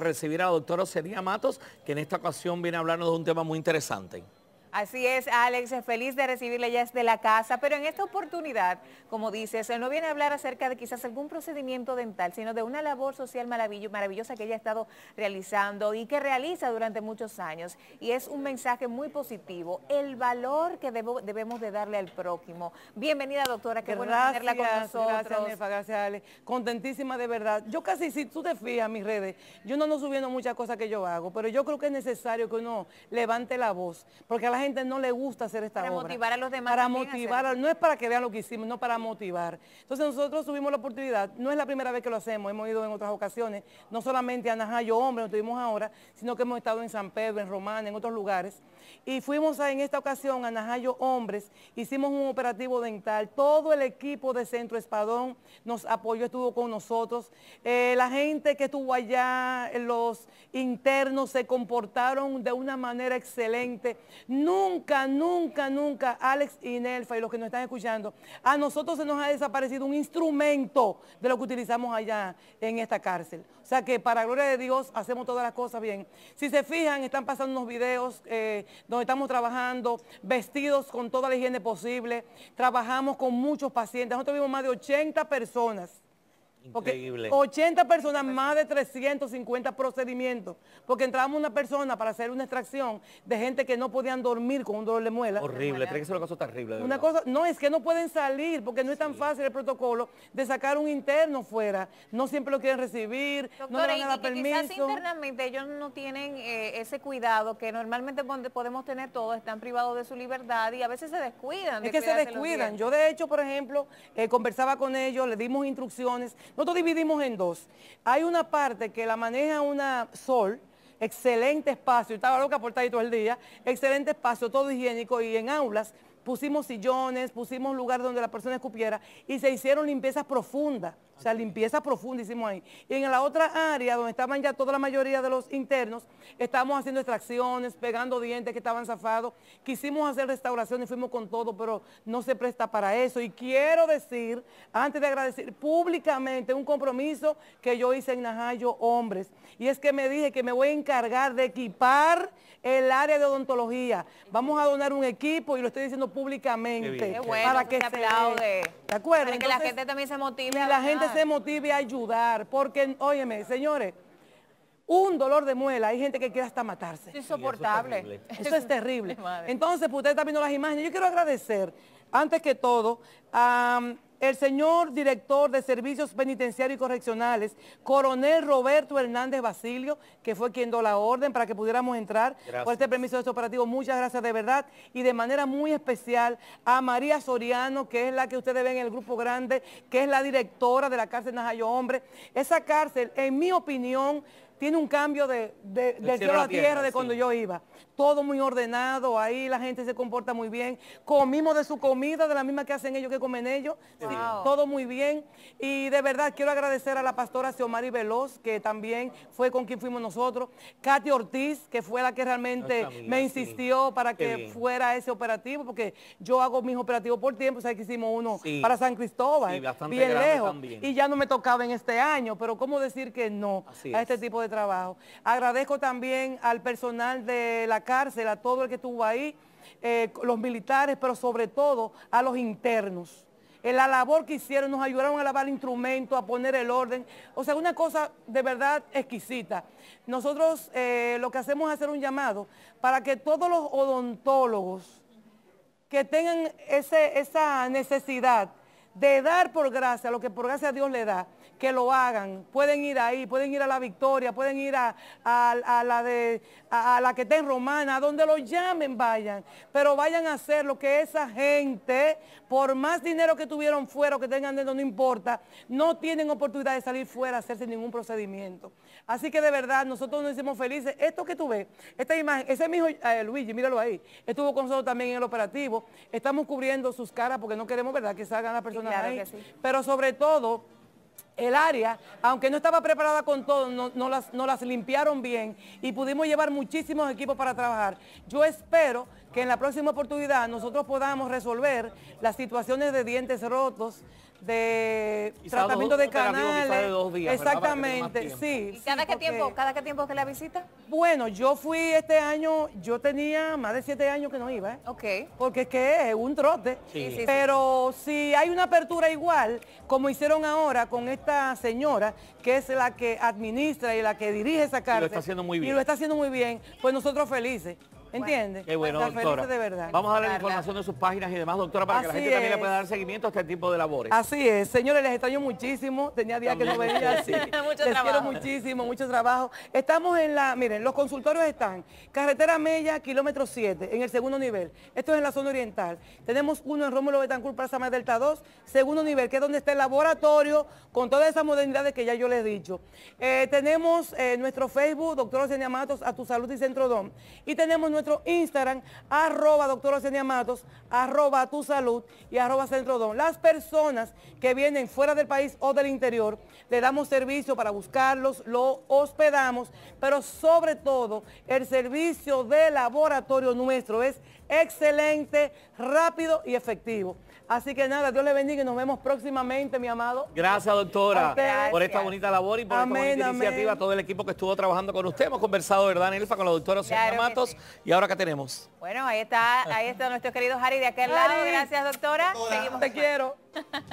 recibir a doctor doctora Matos, que en esta ocasión viene a hablarnos de un tema muy interesante. Así es, Alex, feliz de recibirle ya desde la casa, pero en esta oportunidad, como dices, él no viene a hablar acerca de quizás algún procedimiento dental, sino de una labor social maravillosa que ella ha estado realizando y que realiza durante muchos años. Y es un mensaje muy positivo, el valor que debemos de darle al prójimo. Bienvenida, doctora, qué bueno tenerla con nosotros. Gracias, gracias, Alex. Contentísima de verdad. Yo casi, si tú te fijas mis redes, yo no ando subiendo muchas cosas que yo hago, pero yo creo que es necesario que uno levante la voz, porque la no le gusta hacer esta Para motivar a los demás. Para motivar, no es para que vean lo que hicimos, no para motivar. Entonces nosotros tuvimos la oportunidad, no es la primera vez que lo hacemos, hemos ido en otras ocasiones, no solamente a Najayo Hombre, lo tuvimos ahora, sino que hemos estado en San Pedro, en Román, en otros lugares. Y fuimos en esta ocasión a Najayo Hombres, hicimos un operativo dental, todo el equipo de Centro Espadón nos apoyó, estuvo con nosotros. Eh, la gente que estuvo allá, los internos se comportaron de una manera excelente. No Nunca, nunca, nunca, Alex y Nelfa y los que nos están escuchando, a nosotros se nos ha desaparecido un instrumento de lo que utilizamos allá en esta cárcel. O sea que para gloria de Dios hacemos todas las cosas bien. Si se fijan, están pasando unos videos eh, donde estamos trabajando, vestidos con toda la higiene posible, trabajamos con muchos pacientes. Nosotros vimos más de 80 personas porque 80 personas, más de 350 procedimientos. Porque entramos una persona para hacer una extracción de gente que no podían dormir con un dolor de muela. Horrible, creo que es una cosa terrible. Una cosa, no, es que no pueden salir porque no es tan fácil el protocolo de sacar un interno fuera. No siempre lo quieren recibir, no le dan a y permiso. Quizás internamente ellos no tienen eh, ese cuidado que normalmente podemos tener todos, están privados de su libertad y a veces se descuidan. Es que se descuidan. Yo de hecho, por ejemplo, eh, conversaba con ellos, les dimos instrucciones nosotros dividimos en dos. Hay una parte que la maneja una sol, excelente espacio, estaba loca por estar ahí todo el día, excelente espacio, todo higiénico y en aulas pusimos sillones, pusimos lugar donde la persona escupiera y se hicieron limpiezas profundas. O sea, limpieza profunda hicimos ahí. Y en la otra área, donde estaban ya toda la mayoría de los internos, estábamos haciendo extracciones, pegando dientes que estaban zafados. Quisimos hacer restauraciones, fuimos con todo, pero no se presta para eso. Y quiero decir, antes de agradecer públicamente un compromiso que yo hice en Najayo Hombres, y es que me dije que me voy a encargar de equipar el área de odontología. Vamos a donar un equipo y lo estoy diciendo públicamente. Qué bueno, para que se, aplaude. ¿De acuerdo? Para que la gente también se motive se motive a ayudar, porque, óyeme, señores, un dolor de muela, hay gente que quiere hasta matarse. Es insoportable. eso, es terrible. Entonces, pues, ustedes usted viendo las imágenes. Yo quiero agradecer, antes que todo, a el señor director de Servicios Penitenciarios y Correccionales, coronel Roberto Hernández Basilio, que fue quien dio la orden para que pudiéramos entrar por este permiso de este operativo. Muchas gracias de verdad y de manera muy especial a María Soriano, que es la que ustedes ven en el grupo grande, que es la directora de la cárcel Najayo Hombre. Esa cárcel, en mi opinión, tiene un cambio de, de, la tierra, de cuando yo iba. Todo muy ordenado, ahí la gente se comporta muy bien. Comimos de su comida, de la misma que hacen ellos, que comen ellos. todo muy bien. Y de verdad quiero agradecer a la pastora Xiomari Veloz, que también fue con quien fuimos nosotros. Katy Ortiz, que fue la que realmente me insistió para que fuera ese operativo, porque yo hago mis operativos por tiempo, o sea que hicimos uno para San Cristóbal, bien lejos. Y ya no me tocaba en este año, pero ¿cómo decir que no a este tipo de trabajo. Agradezco también al personal de la cárcel, a todo el que estuvo ahí, eh, los militares, pero sobre todo a los internos. En eh, la labor que hicieron, nos ayudaron a lavar instrumentos, a poner el orden. O sea, una cosa de verdad exquisita. Nosotros eh, lo que hacemos es hacer un llamado para que todos los odontólogos que tengan ese, esa necesidad de dar por gracia lo que por gracia Dios le da, que lo hagan. Pueden ir ahí, pueden ir a la victoria, pueden ir a, a, la, de, a, la que está en Romana, a donde lo llamen vayan. Pero vayan a hacer lo que esa gente, por más dinero que tuvieron fuera o que tengan dentro, no importa, no tienen oportunidad de salir fuera a hacerse ningún procedimiento. Así que de verdad, nosotros nos hicimos felices. Esto que tú ves, esta imagen, ese mismo eh, Luigi, míralo ahí, estuvo con nosotros también en el operativo. Estamos cubriendo sus caras porque no queremos, ¿verdad?, que salgan las personas pero sobre todo el área, aunque no estaba preparada con todo, no, las, limpiaron bien y pudimos llevar muchísimos equipos para trabajar. Yo espero que en la próxima oportunidad nosotros podamos resolver las situaciones de dientes rotos, de tratamiento de canales. exactamente, sí. ¿Y cada, qué tiempo, cada qué tiempo que la visita? Bueno, yo fui este año, yo tenía más de siete años que no iba, ¿eh? Ok. Porque es que es un trote. Pero si hay una apertura igual, como hicieron ahora con este esta señora, que es la que administra y la que dirige esa cárcel. haciendo muy bien. Y lo está haciendo muy bien, pues nosotros felices. ¿Entiende? Qué bueno, De verdad. Vamos a darle la información de sus páginas y demás, doctora, para que la gente también le pueda dar seguimiento a este tipo de labores. Así es. Señores, les extraño muchísimo. Tenía días que no venía así. les quiero muchísimo, mucho trabajo. Estamos en la, miren, los consultorios están, carretera Mella, kilómetro 7, en el segundo nivel. Esto es en la zona oriental. Tenemos uno en Rómulo Betancourt, Plaza más Delta 2, segundo nivel, que es donde está el laboratorio, con todas esas modernidades que ya yo les he dicho. Eh, tenemos eh, nuestro Facebook, doctora en Matos, a tu salud y Centro DOM. Y tenemos nuestro Instagram, arroba doctora Matos, arroba tu salud y arroba centrodon. Las personas que vienen fuera del país o del interior, le damos servicio para buscarlos, lo hospedamos, pero sobre todo el servicio de laboratorio nuestro es excelente, rápido y efectivo. Así que nada, Dios le bendiga y nos vemos próximamente, mi amado. Gracias, doctora, por esta bonita labor y por esta bonita iniciativa. Todo el equipo que estuvo trabajando con usted. Hemos conversado, ¿verdad, elfa con la doctora Susana Matos? ¿Y ahora qué tenemos? Bueno, ahí está, ahí está nuestro querido Harry de aquel lado. Gracias, doctora. Te quiero.